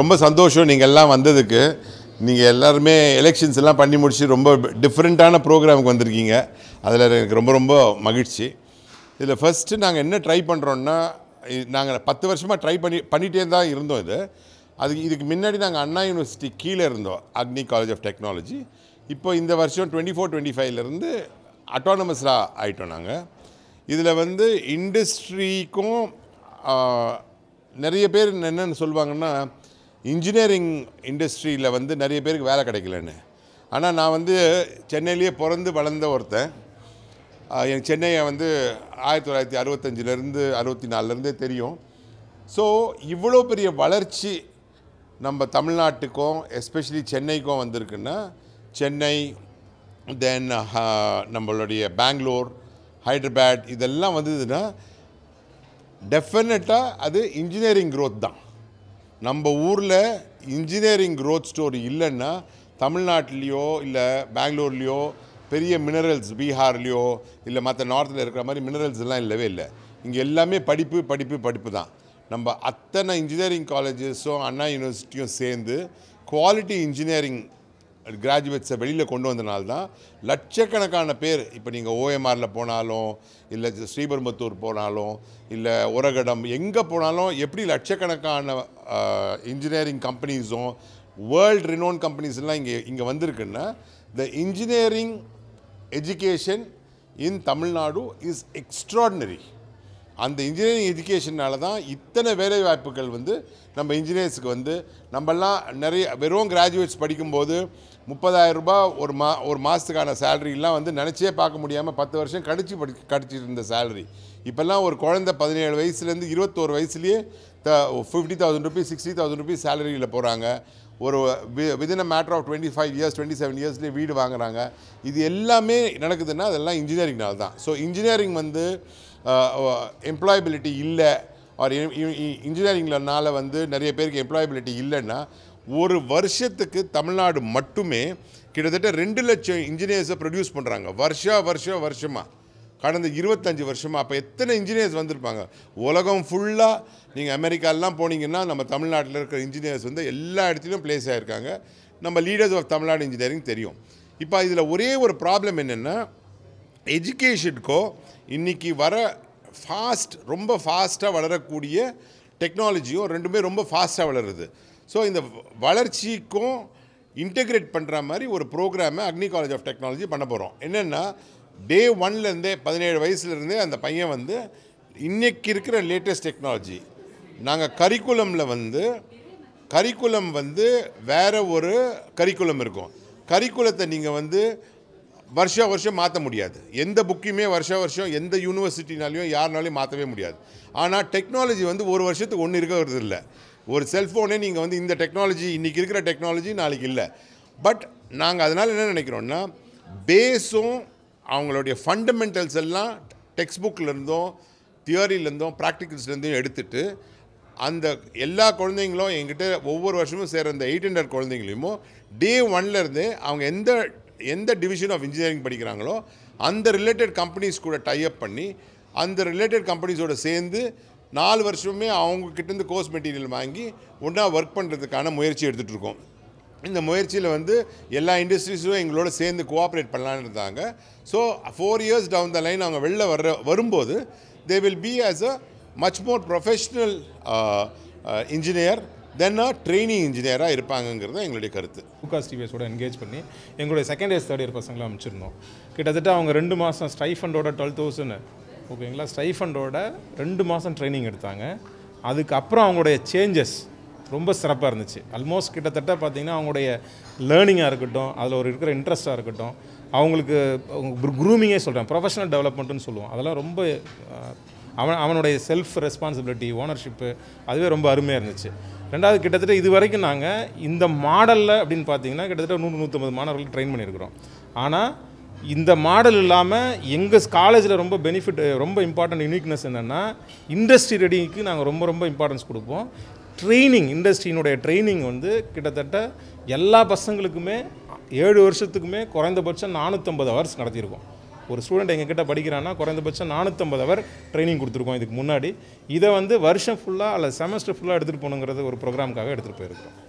ரொம்ப சந்தோஷம் நீங்கள் எல்லாம் வந்ததுக்கு நீங்கள் எல்லாருமே எலெக்ஷன்ஸ் எல்லாம் பண்ணி முடிச்சு ரொம்ப டிஃப்ரெண்ட்டான ப்ரோக்ராமுக்கு வந்திருக்கீங்க அதில் எனக்கு ரொம்ப ரொம்ப மகிழ்ச்சி இதில் ஃபஸ்ட்டு நாங்கள் என்ன ட்ரை பண்ணுறோன்னா நாங்கள் பத்து வருஷமாக ட்ரை பண்ணி பண்ணிகிட்டே தான் இருந்தோம் இது அதுக்கு இதுக்கு முன்னாடி நாங்கள் அண்ணா யூனிவர்சிட்டி கீழே இருந்தோம் அக்னி காலேஜ் ஆஃப் டெக்னாலஜி இப்போ இந்த வருஷம் டுவெண்ட்டி ஃபோர் டுவெண்ட்டி ஃபைவ்லேருந்து அட்டானமஸ்லாக ஆகிட்டோம் நாங்கள் இதில் வந்து இண்டஸ்ட்ரிக்கும் நிறைய பேர் என்னென்னு சொல்லுவாங்கன்னா இன்ஜினியரிங் இண்டஸ்ட்ரியில் வந்து நிறைய பேருக்கு வேலை கிடைக்கலன்னு ஆனால் நான் வந்து சென்னையிலேயே பிறந்து வளர்ந்த ஒருத்தன் எனக்கு சென்னையை வந்து ஆயிரத்தி தொள்ளாயிரத்தி அறுபத்தஞ்சிலேருந்து அறுபத்தி நாலுலேருந்தே தெரியும் ஸோ இவ்வளோ பெரிய வளர்ச்சி நம்ம தமிழ்நாட்டுக்கும் எஸ்பெஷலி சென்னைக்கும் வந்திருக்குன்னா சென்னை தென் நம்மளுடைய பெங்களூர் ஹைதராபாத் இதெல்லாம் வந்ததுன்னா டெஃபினட்டாக அது இன்ஜினியரிங் க்ரோத் தான் நம்ம ஊரில் இன்ஜினியரிங் க்ரோத் ஸ்டோரி இல்லைன்னா தமிழ்நாட்டிலையோ இல்லை பெங்களூர்லேயோ பெரிய மினரல்ஸ் பீகார்லேயோ இல்லை மற்ற நார்த்தில் இருக்கிற மாதிரி மினரல்ஸ்லாம் இல்லவே இல்லை இங்கே எல்லாமே படிப்பு படிப்பு படிப்பு தான் நம்ம அத்தனை இன்ஜினியரிங் காலேஜஸும் அண்ணா யூனிவர்சிட்டியும் சேர்ந்து குவாலிட்டி இன்ஜினியரிங் கிராஜுவேட்ஸை வெளியில் கொண்டு வந்தனால்தான் லட்சக்கணக்கான பேர் இப்போ நீங்கள் ஓஎம்ஆரில் போனாலும் இல்லை ஸ்ரீபெரும்புத்தூர் போனாலும் இல்லை உரகடம் எங்கே போனாலும் எப்படி லட்சக்கணக்கான இன்ஜினியரிங் கம்பெனிஸும் வேர்ல்டு ரினோன் கம்பெனிஸ்லாம் இங்கே இங்கே வந்திருக்குன்னா the engineering education in Tamil Nadu is extraordinary அந்த இன்ஜினியரிங் எஜுகேஷனால தான் இத்தனை வேலை வாய்ப்புகள் வந்து நம்ம இன்ஜினியர்ஸுக்கு வந்து நம்மெல்லாம் நிறைய வெறும் கிராஜுவேட்ஸ் படிக்கும்போது முப்பதாயிரம் ரூபாய் ஒரு மா ஒரு மாதத்துக்கான சேலரிலாம் வந்து நினச்சே பார்க்க முடியாமல் பத்து வருஷம் கடிச்சு படி கடிச்சிட்டு இருந்த சேலரி இப்போல்லாம் ஒரு குழந்த பதினேழு வயசுலேருந்து இருபத்தோரு வயசுலேயே the fifty thousand rupees sixty thousand rupees சேலரியில் போகிறாங்க ஒரு within a matter of twenty five years twenty seven இயர்ஸ்லேயே வீடு வாங்குறாங்க இது எல்லாமே நடக்குதுன்னா அதெல்லாம் இன்ஜினியரிங்னால தான் ஸோ இன்ஜினியரிங் வந்து எம்ப்ளாயபிலிட்டி இல்லை ஆர் இன்ஜினியரிங்லனால வந்து நிறைய பேருக்கு எம்ப்ளாயபிலிட்டி இல்லைன்னா ஒரு வருஷத்துக்கு தமிழ்நாடு மட்டுமே கிட்டத்தட்ட ரெண்டு லட்சம் இன்ஜினியர்ஸை ப்ரொடியூஸ் பண்ணுறாங்க வருஷா வருஷம் வருஷமாக கடந்த இருபத்தஞ்சி வருஷமாக அப்போ எத்தனை இன்ஜினியர்ஸ் வந்திருப்பாங்க உலகம் ஃபுல்லாக நீங்கள் அமெரிக்காலெலாம் போனீங்கன்னா நம்ம தமிழ்நாட்டில் இருக்கிற இன்ஜினியர்ஸ் வந்து எல்லா இடத்துலையும் பிளேஸ் ஆகியிருக்காங்க நம்ம லீடர்ஸ் ஆஃப் தமிழ்நாடு இன்ஜினியரிங் தெரியும் இப்போ இதில் ஒரே ஒரு ப்ராப்ளம் என்னென்னா எஜுகேஷனுக்கோ இன்றைக்கி வர ஃபாஸ்ட் ரொம்ப ஃபாஸ்ட்டாக வளரக்கூடிய டெக்னாலஜியும் ரெண்டுமே ரொம்ப ஃபாஸ்ட்டாக வளருது ஸோ இந்த வளர்ச்சிக்கும் இன்டெகிரேட் பண்ணுற மாதிரி ஒரு ப்ரோக்ராமை அக்னி காலேஜ் ஆஃப் டெக்னாலஜி பண்ண போகிறோம் என்னென்னா டே ஒன்லேருந்தே பதினேழு வயசுலேருந்தே அந்த பையன் வந்து இன்றைக்கி இருக்கிற லேட்டஸ்ட் டெக்னாலஜி நாங்கள் கரிக்குலமில் வந்து கரிக்குலம் வந்து வேறு ஒரு கரிக்குலம் இருக்கும் கரிக்குலத்தை நீங்கள் வந்து வருஷ வருஷம் மாற்ற முடியாது எந்த புக்கையுமே வருஷ வருஷம் எந்த யூனிவர்சிட்டினாலையும் யாருனாலையும் மாற்றவே முடியாது ஆனால் டெக்னாலஜி வந்து ஒரு வருஷத்துக்கு ஒன்று இருக்கிறது இல்லை ஒரு செல்ஃபோனே நீங்கள் வந்து இந்த டெக்னாலஜி இன்றைக்கி இருக்கிற டெக்னாலஜி நாளைக்கு இல்லை பட் நாங்கள் அதனால் என்ன நினைக்கிறோன்னா பேஸும் அவங்களுடைய ஃபண்டமெண்டல்ஸ் எல்லாம் டெக்ஸ்ட் புக்கிலேருந்தும் தியோரியிலேருந்தும் ப்ராக்டிக்கல்ஸ்லேருந்தும் எடுத்துகிட்டு அந்த எல்லா குழந்தைங்களும் எங்கிட்ட ஒவ்வொரு வருஷமும் சேர்ந்த எயிட் ஹண்ட்ரட் குழந்தைங்களையும் டே ஒன்லேருந்து அவங்க எந்த எந்த டிவிஷன் ஆஃப் இன்ஜினியரிங் படிக்கிறாங்களோ அந்த ரிலேட்டட் கம்பெனிஸ் கூட அப் பண்ணி அந்த ரிலேட்டட் கம்பெனிஸோடு சேர்ந்து நாலு வருஷமே அவங்கக்கிட்டேருந்து கோர்ஸ் மெட்டீரியல் வாங்கி ஒன்றா ஒர்க் பண்ணுறதுக்கான முயற்சி எடுத்துகிட்ருக்கோம் இந்த முயற்சியில் வந்து எல்லா இண்டஸ்ட்ரீஸும் எங்களோட சேர்ந்து கோஆப்ரேட் பண்ணலான்னு இருந்தாங்க so four years down the line அவங்க வெளில வர வரும்போது they will be as a much more professional engineer then training training இன்ஜினியராக இருப்பாங்கங்கிறது எங்களுடைய கருத்து ஊகாஸ் டிவிஎஸோட என்கேஜ் பண்ணி எங்களுடைய செகண்ட் இயர்ஸ் தேர்ட் இயர் பசங்களை அமைச்சிருந்தோம் கிட்டத்தட்ட அவங்க ரெண்டு மாதம் ஸ்டைஃபண்டோட டுவெல் தௌசண்ட் ஓகேங்களா ஸ்டைஃபண்டோட ரெண்டு மாதம் ட்ரைனிங் எடுத்தாங்க அதுக்கப்புறம் அவங்களுடைய சேஞ்சஸ் ரொம்ப சிறப்பாக இருந்துச்சு ஆல்மோஸ்ட் கிட்டத்தட்ட பார்த்திங்கன்னா அவங்களுடைய லேர்னிங்காக இருக்கட்டும் அதில் ஒரு இருக்கிற இன்ட்ரெஸ்ட்டாக இருக்கட்டும் அவங்களுக்கு குரூமிங்கே சொல்கிறேன் ப்ரொஃபஷனல் டெவலப்மெண்ட்டுன்னு சொல்லுவோம் அதெல்லாம் ரொம்ப அவன் அவனுடைய செல்ஃப் ரெஸ்பான்சிபிலிட்டி ஓனர்ஷிப்பு அதுவே ரொம்ப அருமையாக இருந்துச்சு ரெண்டாவது கிட்டத்தட்ட இது வரைக்கும் நாங்கள் இந்த மாடலில் அப்படின்னு பார்த்தீங்கன்னா கிட்டத்தட்ட நூறு நூற்றம்பது மாணவர்களுக்கு ட்ரெயின் பண்ணியிருக்கிறோம் ஆனால் இந்த மாடல் இல்லாமல் எங்கள் காலேஜில் ரொம்ப பெனிஃபிட் ரொம்ப இம்பார்ட்டண்ட் யூனிக்னஸ் என்னென்னா இண்டஸ்ட்ரி ரெடிங்க்கு நாங்கள் ரொம்ப ரொம்ப இம்பார்ட்டன்ஸ் கொடுப்போம் ட்ரைனிங் இண்டஸ்ட்ரியினுடைய ட்ரைனிங் வந்து கிட்டத்தட்ட எல்லா பசங்களுக்குமே ஏழு வருஷத்துக்குமே குறைந்தபட்சம் நானூற்றம்பது ஹவர்ஸ் நடத்தியிருக்கோம் ஒரு ஸ்டூடெண்ட் எங்ககிட்ட படிக்கிறான்னா குறைந்தபட்சம் நானூற்றம்பது அவர் ட்ரைனிங் கொடுத்துருக்கோம் இதுக்கு முன்னாடி இதை வந்து வருஷம் ஃபுல்லாக அல்லது செமஸ்டர் ஃபுல்லாக எடுத்துகிட்டு போகணுங்கிறது ஒரு ப்ரோக்ராமுக்காக எடுத்துகிட்டு போயிருக்கோம்